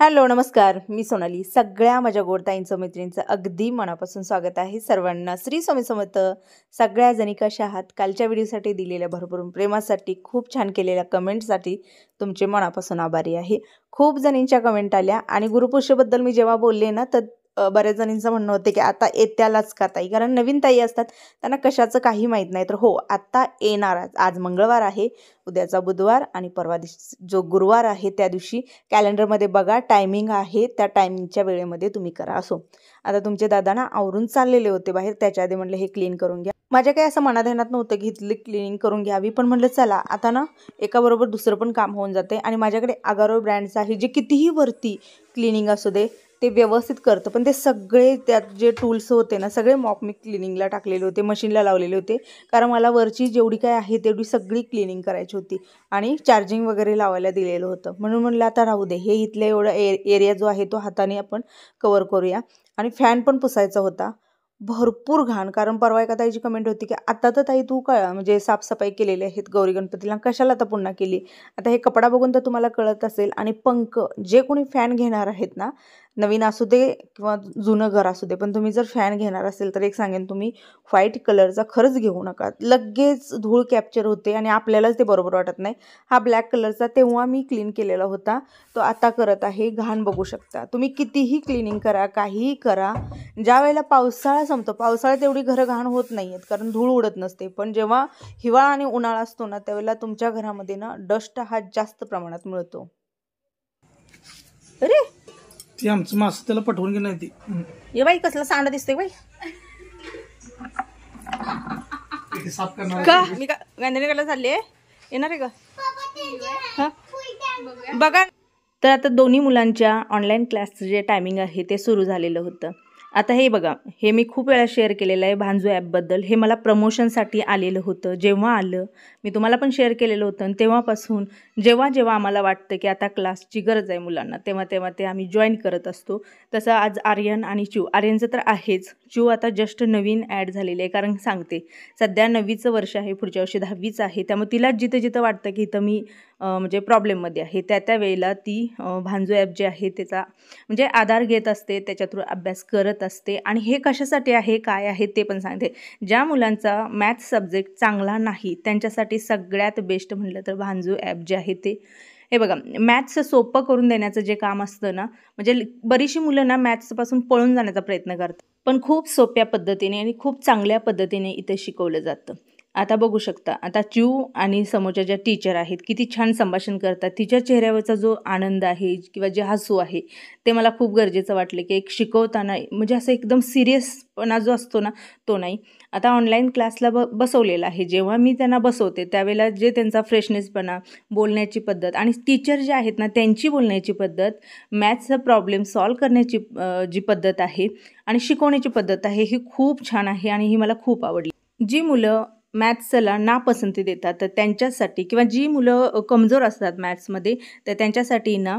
Hello नमस्कार मी सोनाली सगळ्या माझ्या गोडताईंचं मैत्रिणींचं अगदी मनापासून स्वागत आहे सर्वांना श्री स्वामी समर्थ सगळ्या जणी कशा आहात कालच्या व्हिडिओसाठी दिलेल्या भरपूर प्रेमासाठी खूप छान केलेल्या कमेंटसाठी तुमचे मनापासून आभारी आहे खूप जणींच्या कमेंट आल्या आणि गुरुपुष्यबद्दल मी जेव्हा बोलले ना तर बऱ्याच जणींचं म्हणणं होतं की आता येत्यालाच का ताई कारण नवीन ताई असतात त्यांना कशाचं काही माहीत नाही तर हो आत्ता येणार आज मंगळवार आहे उद्याचा बुधवार आणि परवा दिवशी जो गुरुवार आहे त्या दिवशी कॅलेंडरमध्ये बघा टायमिंग आहे त्या टायमिंगच्या वेळेमध्ये तुम्ही करा असो आता तुमचे दादा ना आवरून चाललेले होते बाहेर त्याच्या आधी म्हणलं हे क्लीन करून घ्या माझ्या काही असं मनाध्यानात नव्हतं की इथली क्लिनिंग करून घ्यावी पण म्हटलं चला आता ना एकाबरोबर दुसरं पण काम होऊन जाते आणि माझ्याकडे आगारो ब्रँडचं आहे जे कितीही वरती क्लिनिंग असू दे ते व्यवस्थित करतं पण ते सगळे त्यात जे टूल्स होते ना सगळे मॉप मी क्लिनिंगला टाकलेले होते मशीनला लावलेले होते कारण मला वरची जेवढी काय आहे तेवढी सगळी क्लिनिंग करायची होती आणि चार्जिंग वगैरे लावायला दिलेलं होतं म्हणून म्हणलं आता राहू दे हे इथला एवढा एरिया जो आहे तो हाताने आपण कवर करूया आणि फॅन पण पुसायचा होता भरपूर घाण कारण परवा एका ताईची कमेंट होती की आता तर ताई तू कळ म्हणजे साफसफाई केलेली आहेत गौरी गणपतीला कशाला आता पुन्हा केली आता हे कपडा बघून तर तुम्हाला कळत असेल आणि पंख जे कोणी फॅन घेणार आहेत ना नवीन असू दे किंवा जुनं घर असू दे पण तुम्ही जर फॅन घेणार असेल तर एक सांगेन तुम्ही व्हाईट कलरचा खरंच घेऊ नका लगेच धूळ कॅप्चर होते आणि आपल्यालाच ते बरोबर वाटत नाही हा ब्लॅक कलरचा तेव्हा मी क्लीन केलेला होता तो आता करत आहे घाण बघू शकता तुम्ही कितीही क्लिनिंग करा काहीही करा ज्या वेळेला पावसाळा संपतो पावसाळ्यात एवढी घरं घाण होत नाही आहेत कारण धूळ उडत नसते पण जेव्हा हिवाळा आणि उन्हाळा असतो ना त्यावेळेला तुमच्या घरामध्ये ना डस्ट हा जास्त प्रमाणात मिळतो अरे ती आमचं मास त्याला पटवून गेलं ती ये बाई कसला सांडा दिसतोय बाई येणार आहे का बघा तर आता दोन्ही मुलांच्या ऑनलाईन क्लासचं जे टायमिंग आहे ते सुरू झालेलं होतं आता हे बघा हे मी खूप वेळा शेअर केलेलं आहे भांजू ॲपबद्दल हे मला प्रमोशनसाठी आलेलं होतं जेव्हा आलं मी तुम्हाला पण शेअर केलेलं होतं तेव्हापासून जेव्हा जेव्हा आम्हाला वाटतं की आता क्लासची गरज आहे मुलांना तेव्हा तेव्हा ते आम्ही जॉईन करत असतो तसं आज आर्यन आणि च्यू आर्यनचं तर आहेच च्यू आता जस्ट नवीन ॲड झालेलं आहे कारण सांगते सध्या नववीचं वर्ष आहे पुढच्या वर्षी दहावीच आहे त्यामुळे तिला जिथं जिथं वाटतं की इथं मी म्हणजे प्रॉब्लेममध्ये आहे त्या त्या वेळेला ती भांजू ॲप जे आहे त्याचा म्हणजे आधार घेत असते त्याच्या थ्रू अभ्यास करत असते आणि हे कशासाठी आहे काय आहे ते पण सांगते ज्या मुलांचा मॅथ्स सब्जेक्ट चांगला नाही त्यांच्यासाठी सगळ्यात बेस्ट म्हणलं तर भांजू ॲप जे आहे आहे ते हे बघा मॅथ्स सोपं करून देण्याचं जे काम असतं ना म्हणजे बरीचशी मुलं ना मॅथ्सपासून पळून जाण्याचा प्रयत्न करतात पण खूप सोप्या पद्धतीने आणि खूप चांगल्या पद्धतीने इथे शिकवलं जातं आता बघू शकता आता च्यू आणि समोरच्या ज्या टीचर आहेत किती छान संभाषण करतात तिच्या चेहऱ्यावरचा जो आनंद आहे किंवा जे हसू आहे ते मला खूप गरजेचं वाटलं की एक शिकवताना म्हणजे असं एकदम सिरियसपणा जो असतो ना तो नाही आता ऑनलाईन क्लासला ब बसवलेला आहे जेव्हा मी त्यांना बसवते त्यावेळेला जे त्यांचा फ्रेशनेसपणा बोलण्याची पद्धत आणि टीचर जे आहेत ना त्यांची बोलण्याची पद्धत मॅथ्सचा प्रॉब्लेम सॉल्व करण्याची जी पद्धत आहे आणि शिकवण्याची पद्धत आहे ही खूप छान आहे आणि ही मला खूप आवडली जी मुलं मॅथ्सला नापसंती देतात तर त्यांच्यासाठी किंवा जी मुलं कमजोर असतात मॅथ्समध्ये तर त्यांच्यासाठी ना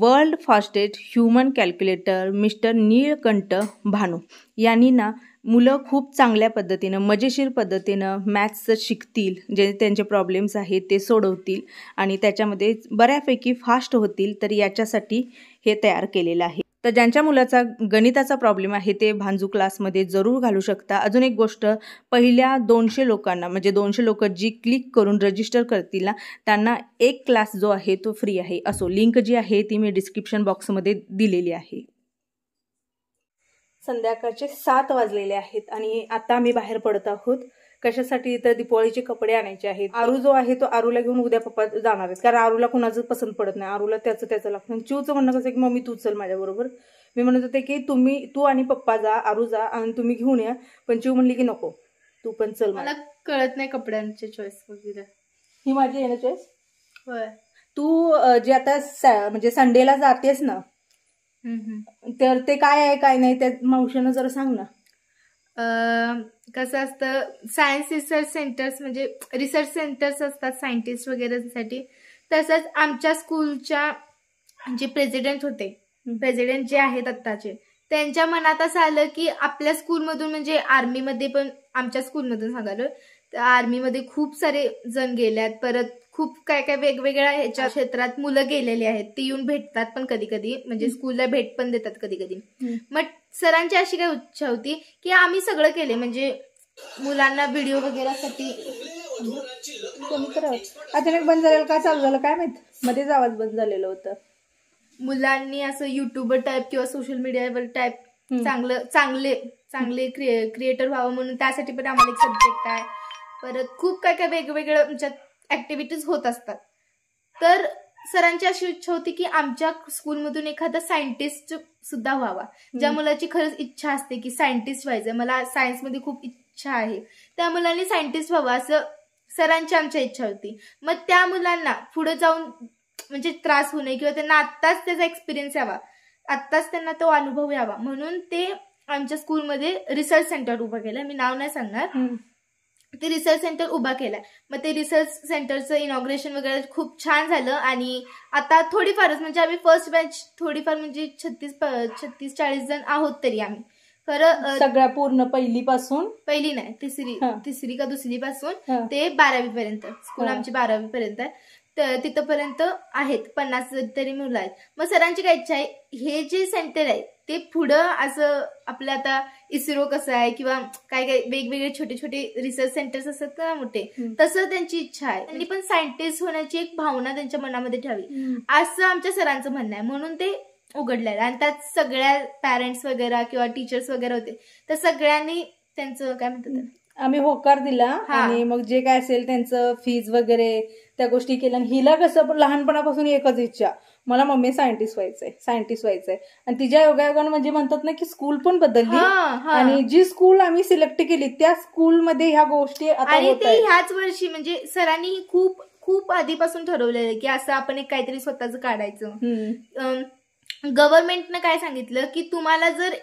world fastest human calculator mister Neelkanth Bhanu यांनी ना मुलं खूप चांगल्या पद्धतीनं मजेशीर पद्धतीनं मॅथ्स शिकतील जे त्यांचे प्रॉब्लेम्स आहेत ते सोडवतील आणि त्याच्यामध्ये बऱ्यापैकी फास्ट होतील तर याच्यासाठी हे तयार केलेलं आहे तर ज्यांच्या मुलाचा गणिताचा प्रॉब्लेम आहे ते भांजू क्लासमध्ये जरूर घालू शकता अजून एक गोष्ट पहिल्या दोनशे लोकांना म्हणजे दोनशे लोक जी क्लिक करून रजिस्टर करतील ना त्यांना एक क्लास जो आहे तो फ्री आहे असो लिंक जी आहे ती मी डिस्क्रिप्शन बॉक्समध्ये दिलेली आहे संध्याकाळचे सात वाजलेले आहेत आणि आता आम्ही बाहेर पडत आहोत कशासाठी तर दीपावळीचे कपडे आणायचे आहेत आरू जो आहे तो आरूला घेऊन उद्या पप्पा जाणार आहेत कारण आरूला कुणाचं पसंत पडत नाही आरूला त्याचं त्याचं लागतं चिवचं म्हणणं कसं की मम्मी तू चल माझ्याबरोबर मी म्हणत होते की तुम्ही तू आणि पप्पा जा आरू जा आणि तुम्ही घेऊन या पण चिव म्हणली की नको तू पण चल मला कळत नाही कपड्यांचे चॉईस वगैरे ही माझी आहे ना चॉईस तू जे आता म्हणजे संडेला जातेस ना तर ते काय आहे काय नाही त्या मावशीनं जरा सांग ना कसं असतं सायन्स रिसर्च सेंटर्स म्हणजे रिसर्च सेंटर्स असतात सायंटिस्ट वगैरेसाठी तसंच आमच्या स्कूलच्या जे प्रेसिडेंट होते प्रेसिडेंट जे आहेत आत्ताचे त्यांच्या मनात असं आलं की आपल्या स्कूलमधून म्हणजे आर्मीमध्ये पण आमच्या स्कूलमधून सांगालो आर्मीमध्ये खूप सारे जण गेल्यात परत खूप काय काय वेगवेगळ्या ह्याच्या क्षेत्रात मुलं गेलेली आहेत ती येऊन भेटतात पण कधी कधी म्हणजे स्कूलला भेट पण देतात कधी कधी मग सरांची अशी काय इच्छा होती की आम्ही सगळं केले म्हणजे मुलांना व्हिडिओ वगैरे साठी अचानक बंद झालेलं का चालू झालं काय माहित मध्येच आवाज बंद झालेलं होतं मुलांनी असं युट्यूबवर टाईप किंवा सोशल मीडियावर टाईप चांगलं चांगले चांगले क्रिएटर व्हावं म्हणून त्यासाठी पण आम्हाला एक सब्जेक्ट आहे परत खूप काय काय वेगवेगळं ऍक्टिव्हिटीज होत असतात तर सरांची अशी इच्छा होती की आमच्या स्कूलमधून एखादा सायंटिस्ट सुद्धा व्हावा ज्या मुलाची खरंच इच्छा असते की सायंटिस्ट व्हायचं मला सायन्समध्ये खूप इच्छा आहे त्या मुलांनी सायंटिस्ट व्हावा असं सरांची आमच्या इच्छा होती मग त्या मुलांना पुढे जाऊन म्हणजे त्रास होऊ नये किंवा त्यांना आत्ताच त्याचा एक्सपिरियन्स यावा आत्ताच त्यांना तो अनुभव यावा म्हणून ते आमच्या स्कूलमध्ये रिसर्च सेंटर उभं केलं मी नाव नाही सांगणार ते रिसर्च सेंटर उभा केला मग ते रिसर्च सेंटरचं इनॉग्रेशन वगैरे खूप छान झालं आणि आता थोडीफारच म्हणजे आम्ही फर्स्ट बॅच थोडीफार म्हणजे छत्तीस छत्तीस चाळीस जण आहोत तरी आम्ही खरं सगळ्या पूर्ण पहिली पासून पहिली नाही तिसरी तिसरी का दुसरी पासून ते बारावी पर्यंत स्कूल आमची बारावी पर्यंत तर तिथपर्यंत आहेत पन्नास तरी मुलं आहेत मग सरांची काय इच्छा आहे हे जे सेंटर आहे ते पुढं असं आपलं आता इस्रो कसं आहे किंवा काय काय वेगवेगळे छोटे छोटे रिसर्च सेंटर्स असतात का मोठे तसं त्यांची इच्छा आहे त्यांनी पण सायंटिस्ट होण्याची एक भावना त्यांच्या मनामध्ये ठेवावी असं आमच्या सरांचं म्हणणं आहे म्हणून ते उघडलेलं आणि त्यात सगळ्या पॅरेंट्स वगैरे किंवा टीचर्स वगैरे होते तर सगळ्यांनी त्यांचं काय म्हणतात आम्ही होकार दिला आणि मग जे काय असेल त्यांचं फीज वगैरे त्या गोष्टी केल्या हिला कसं लहानपणापासून एकच इच्छा मला मम्मी सायंटिस्ट व्हायचंय सायंटिस्ट व्हायचंय आणि तिच्या योगायोगानं म्हणजे म्हणतात ना की स्कूल पण बदलली आणि जी स्कूल आम्ही सिलेक्ट केली त्या स्कूल मध्ये ह्या गोष्टी आणि ते ह्याच वर्षी म्हणजे सरांनी खूप खूप आधीपासून ठरवलेलं की असं आपण एक काहीतरी स्वतःच काढायचं गव्हर्नमेंटनं काय सांगितलं की तुम्हाला जर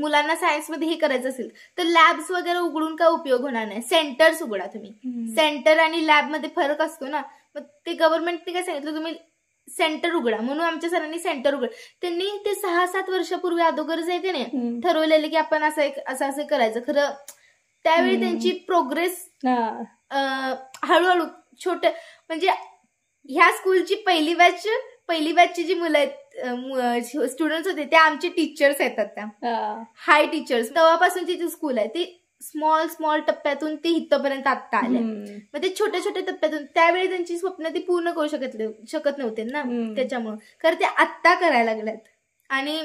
मुलांना सायन्स मध्ये हे करायचं असेल तर लॅब्स वगैरे उघडून काय उपयोग होणार नाही सेंटर्स उघडा तुम्ही सेंटर आणि लॅब मध्ये फरक असतो ना मग ते गव्हर्नमेंटने काय सांगितलं तुम्ही सेंटर उघडा म्हणून आमच्या सरांनी सेंटर उघड त्यांनी ते सहा सात वर्षापूर्वी अगोदरच आहे की नाही ठरवलेलं की आपण असं एक असं असं करायचं खरं त्यावेळी त्यांची प्रोग्रेस हळूहळू छोट म्हणजे ह्या स्कूलची पहिली बॅच पहिली बॅचची जी मुलं आहेत स्टुडंट होते त्या आमचे टीचर्स येतात त्या हाय टीचर्स तेव्हापासून जी स्कूल आहे ती स्मॉल स्मॉल टप्प्यातून ते इथंपर्यंत आत्ता आले मग ते छोट्या छोट्या टप्प्यातून त्यावेळी त्यांची स्वप्न ते पूर्ण करू शकत शकत नव्हते ना त्याच्यामुळे कारण ते आत्ता करायला लागल्यात आणि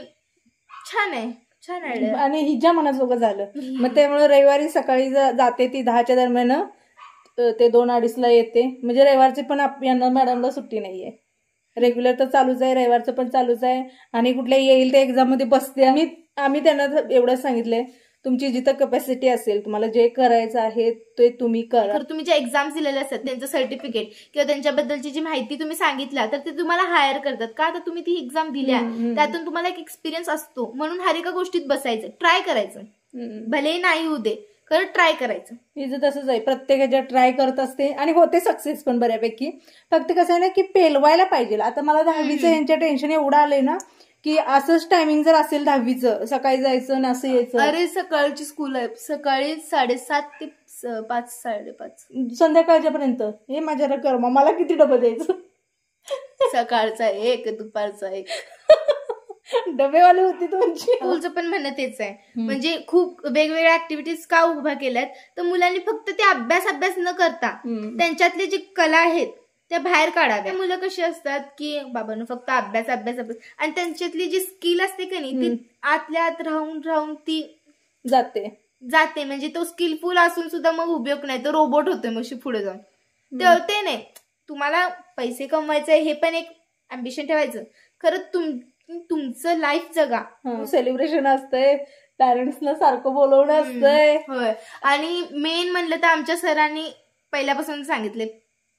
छान आहे छान आहे आणि हिच्या मनात झालं मग त्यामुळे रविवारी सकाळी जाते ती दहाच्या दरम्यान ते दोन ला येते म्हणजे रविवारची पण यांना मॅडमला सुट्टी नाहीये रेग्युलर तर चालूच आहे रविवारचं पण चालूच आहे आणि कुठल्या येईल ते एक्झाम मध्ये बसते आम्ही आम्ही त्यांना एवढंच सांगितलंय तुमची जिथं कपॅसिटी असेल तुम्हाला जे करायचं आहे ते तुम्ही करा तुम्ही ज्या एक्झाम्स दिलेल्या असतात त्यांचं सर्टिफिकेट किंवा त्यांच्याबद्दलची जी माहिती तुम्ही सांगितल्या तर ते तुम्हाला हायर करतात का तर तुम्ही ती एक्झाम दिल्या त्यातून तुम्हाला एक एक्सपिरियन्स असतो म्हणून हर एका गोष्टीत बसायचं ट्राय करायचं भले नाही होऊ दे खरं ट्राय करायचं हिचं तसंच आहे प्रत्येकाच्या ट्राय करत असते आणि होते सक्सेस पण बऱ्यापैकी फक्त कसं आहे ना की पेलवायला पाहिजे आता मला दहावीचं यांच्या टेन्शन एवढं आलंय ना की असंच टायमिंग जर असेल दहावीचं सकाळी जायचं ना असं यायचं अरे सकाळची स्कूल आहे सकाळी साडेसात ते पाच साडेपाच संध्याकाळच्या पर्यंत हे माझ्या कर्म मला किती डबं द्यायचं सकाळचा एक दुपारचा एक डबेवाले होते तुमची स्कूलचं पण म्हणणं तेच आहे म्हणजे खूप वेगवेगळ्या ऍक्टिव्हिटीज का उभ्या केल्यात तर मुलांनी फक्त ते अभ्यास अभ्यास न करता त्यांच्यातले जे कला आहेत त्या बाहेर काढाव्या मुलं कशी असतात की बाबा फक्त अभ्यास अभ्यास अभ्यास आणि त्यांच्यातली जी स्किल असते की नाही ती आतल्या आत राहून राहून ती जाते जाते म्हणजे तो स्किलफुल असून सुद्धा मग उपयोग नाही तो रोबोट होतोय मग पुढे जाऊन ते नाही तुम्हाला पैसे कमवायचे हे पण एक अम्बिशन ठेवायचं खरं तुम तुमचं लाईफ जगा सेलिब्रेशन हो, असतंय पॅरेंट्सना सारखं बोलवणं असतंय आणि मेन म्हणलं तर आमच्या सरांनी पहिल्यापासून सांगितले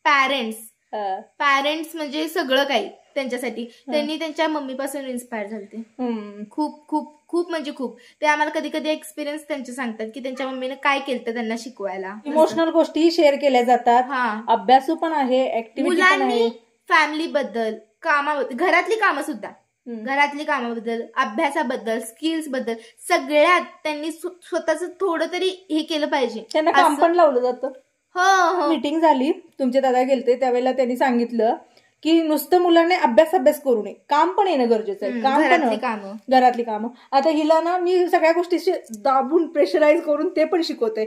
पॅरेंट्स पॅरेंट्स म्हणजे सगळं काही त्यांच्यासाठी त्यांनी त्यांच्या मम्मी पासून इन्स्पायर झाले खूप खूप खूप म्हणजे खूप ते आम्हाला कधी कधी एक्सपिरियन्स त्यांचे सांगतात की त्यांच्या मम्मीने काय केलं त्यांना शिकवायला इमोशनल गोष्टी शेअर केल्या जातात अभ्यासू पण आहे मुलांनी फॅमिली बद्दल कामाबद्दल घरातली कामं सुद्धा घरातली कामाबद्दल अभ्यासाबद्दल स्किल्स बद्दल सगळ्यात त्यांनी स्वतःच थोडं तरी हे केलं पाहिजे त्यांना काम पण लावलं जातं हो, हो. मीटिंग झाली तुमचे दादा गेलते त्यावेळेला त्यांनी सांगितलं की नुसतं मुलांनी अभ्यास अभ्यास करू नये काम पण येणं गरजेचं आहे काम पण घरातली काम आता हिला ना मी सगळ्या गोष्टीशी दाबून प्रेशराईज करून ते पण शिकवते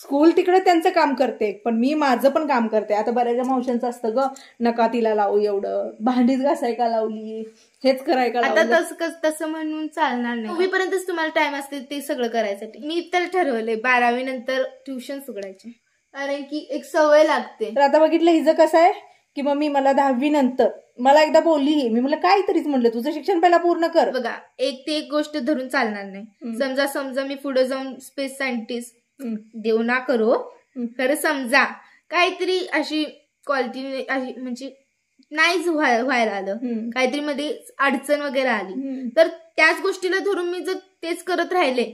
स्कूल तिकडे त्यांचं काम करते पण मी माझं पण काम करते आता बऱ्याच मावशांचं असतं ग नका तिला लावू एवढं भांडीच घासाय का लावली हेच कराय का आता तसं म्हणून चालणार नाही नववीपर्यंतच तुम्हाला टाइम असते ते सगळं करायसाठी मी तर ठरवलंय बारावी नंतर ट्युशन सुगडायचे कारण की एक सवय लागते तर आता बघितलं हिज कसं आहे की मम्मी मला दहावी नंतर मला एकदा बोलली मी मला काहीतरीच म्हणलं तुझं शिक्षण पहिला पूर्ण कर बघा एक ते एक गोष्ट धरून चालणार नाही समजा समजा मी पुढे जाऊन स्पेस सायंटिस्ट देऊ ना करो खरं समजा काहीतरी अशी क्वालिटी म्हणजे नाहीच व्हायला आलं काहीतरी मध्ये अडचण वगैरे आली तर त्याच गोष्टीला धरून मी जर तेच करत राहिले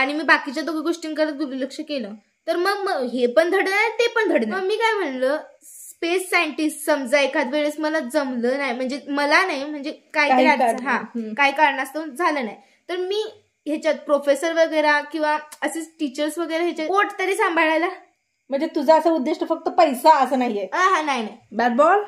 आणि मी बाकीच्या दोघ गोष्टींकडे दुर्लक्ष केलं तर मग हे पण धडणार ते पण धडणार मी काय म्हणलं स्पेस सायंटिस्ट समजा एखाद वेळेस मला जमलं नाही म्हणजे मला नाही म्हणजे काय हा काय कारणास्तव झालं नाही तर मी ह्याच्यात प्रोफेसर वगैरे किंवा असे टीचर्स वगैरे ह्याच्यात कोट तरी सांभाळायला म्हणजे तुझा असं उद्दिष्ट फक्त पैसा असं नाहीये हा नाही बॅट बॉल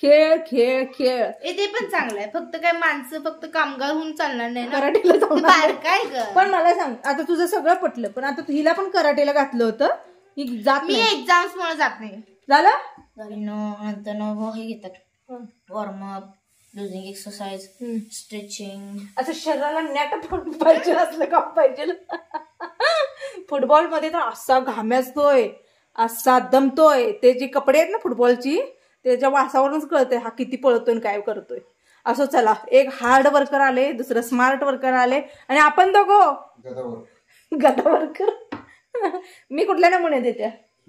खेळ खेळ खेळ हे ते पण चांगलं आहे फक्त काय माणसं फक्त कामगार होऊन चालणार नाही कराटेला जाऊन बाहेर काय पण मला सांग आता तुझं सगळं पटलं पण आता हिला पण कराटेला घातलं होतं ही जात मी एक्झाम्स मुळे जात नाही झालं नंतर न हे घेतात वॉर्मअप लुझिंग एक्सरसाइज स्ट्रेचिंग असं शरीराला नेट फुट पाहिजे असलं का पाहिजे फुटबॉल मध्ये तर असा घाम असतोय असा दमतोय ते जे कपडे आहेत ना फुटबॉलची त्याच्या वासावरूनच कळतंय हा किती पळतोय काय करतोय असं चला एक हार्ड वर्कर आले दुसरं स्मार्ट वर्कर आले आणि आपण दोघं गदा वर्कर मी कुठल्या नमुने देत्या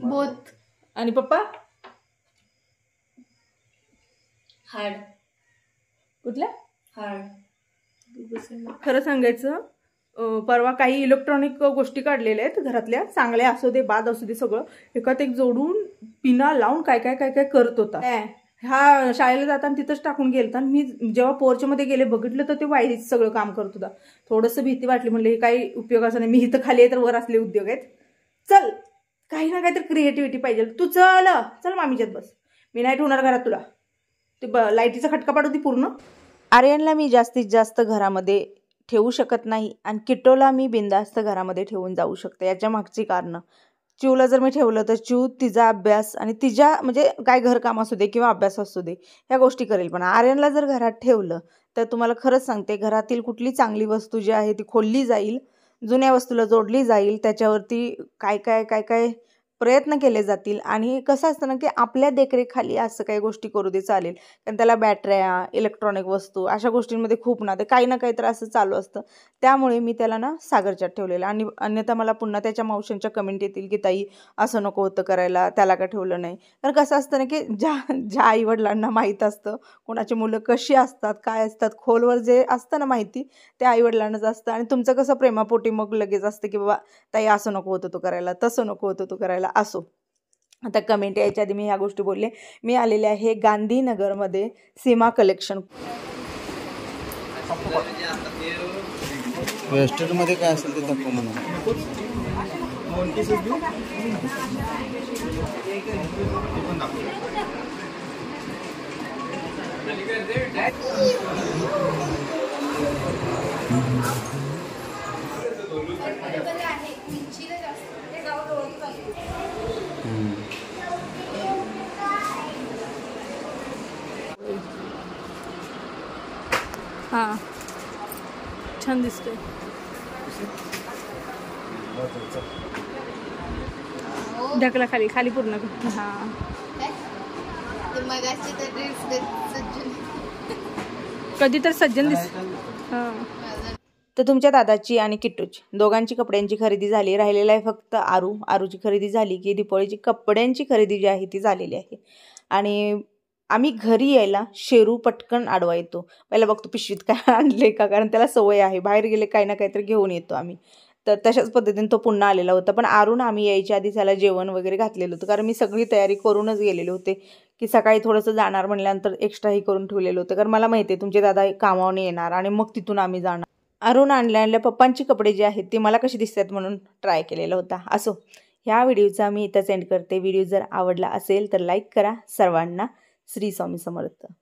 बोथ आणि पप्पा हार्ड कुठल्या हार्ड खरं सांगायचं परवा काही इलेक्ट्रॉनिक गोष्टी काढलेल्या आहेत घरातल्या चांगल्या असू दे बाद असू दे सगळं एकात एक जोडून पिना लावून काय काय काय काय करत होता हा शाळेला जाताना तिथंच टाकून गेलता मी जेव्हा पोर्चमध्ये गेले बघितलं तर ते वाईट सगळं काम करत होता थोडस भीती वाटली म्हणलं हे काही असं नाही मी इथं खाली आहे तर वर असले उद्योग आहेत चल काही ना काहीतरी क्रिएटिव्हिटी पाहिजे तू चल चल मामीच्यात बस मी नाही ठेवणार घरात तुला ते लाईटीचा खटका पाडवती पूर्ण आर्यनला मी जास्तीत जास्त घरामध्ये ठेवू शकत नाही आणि किटोला मी बिंदास्त घरामध्ये ठेवून जाऊ शकते याच्या मागची कारणं चिवला जर मी ठेवलं तर चिव तिचा अभ्यास आणि तिच्या म्हणजे काय घरकाम असू दे किंवा अभ्यास असू दे ह्या गोष्टी करेल पण आर्यनला जर घरात ठेवलं तर तुम्हाला खरंच सांगते घरातील कुठली चांगली वस्तू जी आहे ती खोलली जाईल जुन्या वस्तूला जोडली जाईल त्याच्यावरती काय काय काय काय प्रयत्न केले जातील आणि कसं असतं ना की आपल्या देखरेखाली असं काही गोष्टी करू दे चालेल कारण त्याला बॅटऱ्या इलेक्ट्रॉनिक वस्तू अशा गोष्टींमध्ये खूप ना ते काही ना काही तर असं चालू असतं त्यामुळे मी त्याला ना सागरच्यात ठेवलेलं आणि अन्यथा मला पुन्हा त्याच्या मावशांच्या कमेंट येतील की ताई असं नको होतं करायला त्याला का ठेवलं नाही कारण कसं असतं ना की ज्या ज्या आईवडिलांना माहीत असतं कोणाची मुलं कशी असतात काय असतात खोलवर जे असतं ना माहिती ते आईवडिलांनाच असतं आणि तुमचं कसं प्रेमापोटी मग लगेच असतं की बाबा ताई असं नको होतं तो करायला तसं नको होतं तो करायला झाला असो आता कमेंट यायच्या आधी मी ह्या गोष्टी बोलले मी आलेले आहे गांधीनगरमध्ये सीमा कलेक्शन हां छान दिसतोय ढकला खाली खाली पूर्ण हा कधी तर सज्जन दिस हा तर तुमच्या दादाची आणि किट्टूची दोघांची कपड्यांची खरेदी झाली राहिलेला आहे फक्त आरू आरूची खरेदी झाली की दीपावळीची कपड्यांची खरेदी जी आहे ती झालेली आहे आणि आम्ही घरी यायला शेरू पटकन आडवा येतो पहिला बघतो पिशवीत काय आणले का कारण त्याला सवय आहे बाहेर गेले काही ना काहीतरी घेऊन येतो आम्ही तर तशाच पद्धतीने तो पुन्हा आलेला होता पण आरून आम्ही यायच्या आधी त्याला जेवण वगैरे घातलेलं होतं कारण मी सगळी तयारी करूनच गेलेले होते की सकाळी थोडंसं जाणार म्हटल्यानंतर एक्स्ट्राही करून ठेवलेलं होतं कारण मला माहिती आहे तुमचे दादा कामावून येणार आणि मग तिथून आम्ही जाणार अरुण आणल्या आणल्या पप्पांचे कपडे जे आहेत ते मला कसे दिसतात म्हणून ट्राय केलेला होता असो ह्या व्हिडिओचा मी इथं सेंड करते व्हिडिओ जर आवडला असेल तर लाईक करा सर्वांना श्री स्वामी समर्थ